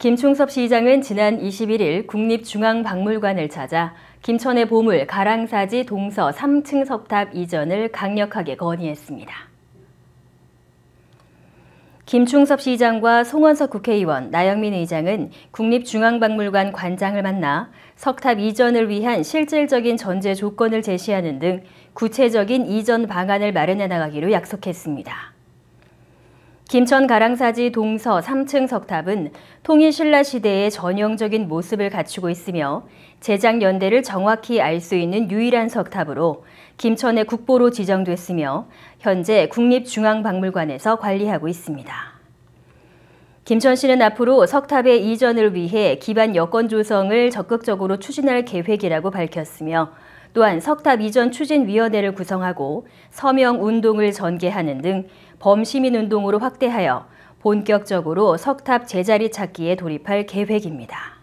김충섭 시장은 지난 21일 국립중앙박물관을 찾아 김천의 보물 가랑사지 동서 3층 석탑 이전을 강력하게 건의했습니다. 김충섭 시장과 송원석 국회의원, 나영민 의장은 국립중앙박물관 관장을 만나 석탑 이전을 위한 실질적인 전제 조건을 제시하는 등 구체적인 이전 방안을 마련해 나가기로 약속했습니다. 김천 가랑사지 동서 3층 석탑은 통일신라 시대의 전형적인 모습을 갖추고 있으며 제작 연대를 정확히 알 수 있는 유일한 석탑으로 김천의 국보로 지정됐으며 현재 국립중앙박물관에서 관리하고 있습니다. 김천 씨는 앞으로 석탑의 이전을 위해 기반 여건 조성을 적극적으로 추진할 계획이라고 밝혔으며 또한 석탑 이전 추진위원회를 구성하고 서명 운동을 전개하는 등 범시민운동으로 확대하여 본격적으로 석탑 제자리 찾기에 돌입할 계획입니다.